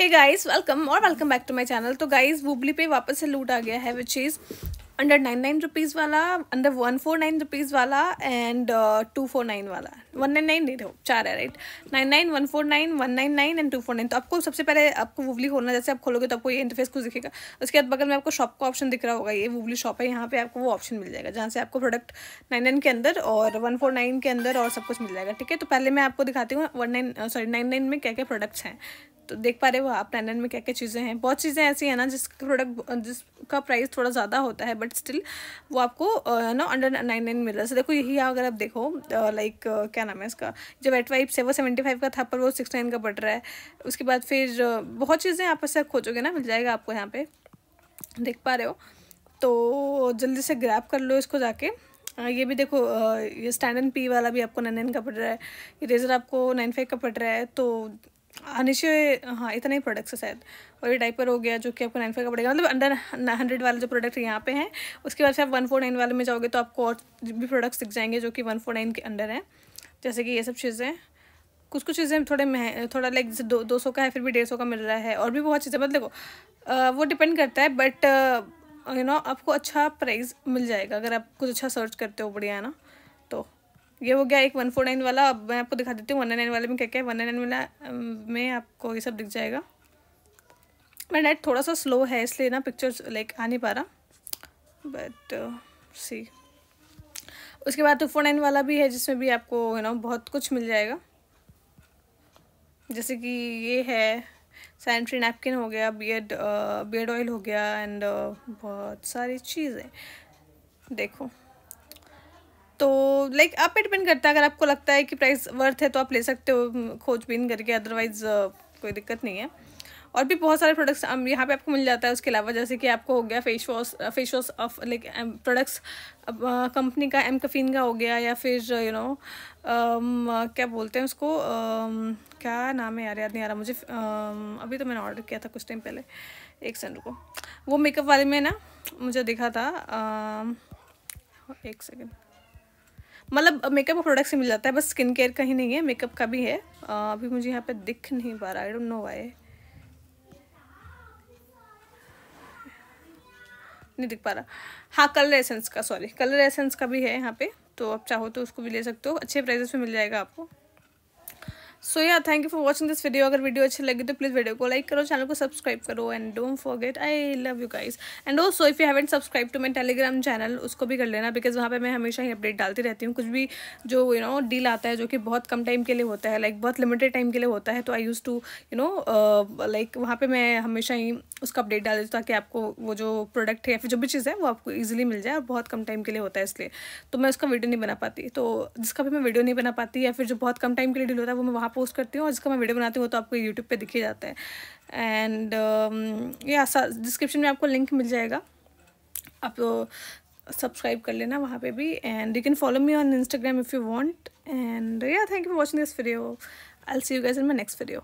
हे guys welcome और welcome back to my channel तो guys वूबली पे वापस से लूट आ गया है which is under nine nine rupees वाला under one four nine rupees वाला एंड टू फोर नाइन वाला वन नाइन नाइन नहीं हो चार है right nine nine one four nine one nine nine and two four nine तो आपको सबसे पहले आपको वूवली खोलना जैसे आप खोलोगे तो आपको ये इंटरफेस कुछ दिखेगा उसके बाद बगल में आपको शॉप का ऑप्शन दिख रहा होगा ये वुबली शॉप है यहाँ पे आपको वो ऑप्शन मिल जाएगा जहाँ से आपको प्रोडक्ट नाइन नाइन के अंदर और वन फोर नाइन के अंदर और सब कुछ मिल जाएगा ठीक है तो पहले मैं आपको दिखाती हूँ one nine sorry nine nine में क्या क्या प्रोडक्ट्स हैं तो देख पा रहे हो आप लंदन में क्या क्या चीज़ें हैं बहुत चीज़ें ऐसी हैं ना जिस प्रोडक्ट जिसका प्राइस थोड़ा ज़्यादा होता है बट स्टिल वो आपको है ना अंडर नाइन नाइन मिल रहा है देखो यही अगर आप देखो लाइक क्या नाम है इसका जो वेट वाइप्स है वो सेवेंटी फाइव का था पर वो सिक्स नाइन का पड़ रहा है उसके बाद फिर बहुत चीज़ें आप ऐसे खोजोगे ना मिल जाएगा आपको यहाँ पर देख पा रहे हो तो जल्दी से ग्रैप कर लो इसको जाके ये भी देखो ये स्टैंड एंड पी वाला भी आपको नाइन नाइन का पड़ रहा है ये रेज़र आपको नाइन फाइव का पड़ रहा है तो अनिशे हाँ इतना ही प्रोडक्ट्स है शायद और ये डाइपर हो गया जो कि आपको नाइन फाइव का पड़ेगा मतलब अंडर हंड्रेड वाले जो प्रोडक्ट यहाँ पे हैं उसके बाद से आप वन फोर नाइन वाले में जाओगे तो आपको और भी प्रोडक्ट्स दिख जाएंगे जो कि वन फोर नाइन के अंडर हैं जैसे कि ये सब चीज़ें कुछ कुछ चीज़ें थोड़े मह थोड़ा लाइक जैसे दो दो सौ का है फिर भी डेढ़ सौ का मिल रहा है और भी बहुत चीज़ें मतलब देखो वो डिपेंड करता है बट यू नो आपको अच्छा प्राइस मिल जाएगा अगर आप कुछ अच्छा सर्च करते हो बढ़िया है ना ये हो गया एक वन फोर नाइन वाला अब मैं आपको दिखा देती हूँ वन नाइन वाले में क्या क्या है वन नाइन वाला में आपको ये सब दिख जाएगा मेरा नेट थोड़ा सा स्लो है इसलिए ना पिक्चर्स लाइक आ नहीं पा रहा बट सी uh, उसके बाद टू तो फोर नाइन वाला भी है जिसमें भी आपको यू नो बहुत कुछ मिल जाएगा जैसे कि ये है सैनिटरी नैपकिन हो गया बियड बियड ऑयल हो गया एंड uh, बहुत सारी चीज़ें देखो तो लाइक आप पे डिपेंड करता है अगर आपको लगता है कि प्राइस वर्थ है तो आप ले सकते हो खोजबीन करके अदरवाइज़ कोई दिक्कत नहीं है और भी बहुत सारे प्रोडक्ट्स यहाँ पे आपको मिल जाता है उसके अलावा जैसे कि आपको हो गया face wash face wash of like products company का एम कफिन का हो गया या फिर यू you नो know, क्या बोलते हैं उसको आ, क्या नाम है यार याद नहीं आ रहा मुझे आ, अभी तो मैंने ऑर्डर किया था कुछ टाइम पहले एक सेकेंड को वो मेकअप वाले में ना मुझे दिखा था आ, एक सेकेंड मतलब मेकअप का प्रोडक्ट से मिल जाता है बस स्किन केयर का ही नहीं है मेकअप का भी है आ, अभी मुझे यहाँ पे दिख नहीं पा रहा आई डोंट नो वाई नहीं दिख पा रहा हाँ कलर एसेंस का सॉरी कलर एसेंस का भी है यहाँ पे तो आप चाहो तो उसको भी ले सकते हो अच्छे प्राइजेस में मिल जाएगा आपको so yeah thank you for watching this video अगर वीडियो अच्छी लगी तो प्लीज़ वीडियो को लाइक करो चैनल को सब्सक्राइब करो and don't forget I love you guys and also if you haven't subscribe to my Telegram channel उसको भी कर लेना बिकॉज वहाँ पे मैं हमेशा ही अपडेट डालती रहती हूँ कुछ भी जो यू नो डील आता है जो कि बहुत कम टाइम के लिए होता है लाइक like, बहुत लिमिटेड टाइम के लिए होता है तो I use to you know like वहाँ पर मैं हमेशा ही उसका अपडेट डाल देती हूँ ताकि आपको वो जो प्रोडक्ट है या फिर जो भी चीज़ है वो आपको ईजिली मिल जाए और बहुत कम टाइम के लिए होता है इसलिए तो मैं उसका वीडियो नहीं बना पाती तो जिसका भी मैं वीडियो नहीं बना पाती या फिर जो बहुत कम टाइम के लिए डील होता है वो मैं वहाँ पोस्ट करती हूँ और जिसका मैं वीडियो बनाती हूँ वो तो आपको यूट्यूब पर दिखे जाता है एंड या डिस्क्रिप्शन में आपको लिंक मिल जाएगा आप सब्सक्राइब uh, कर लेना वहाँ पे भी and you can follow me on Instagram if you want and yeah thank you for watching this video I see you guys in my next video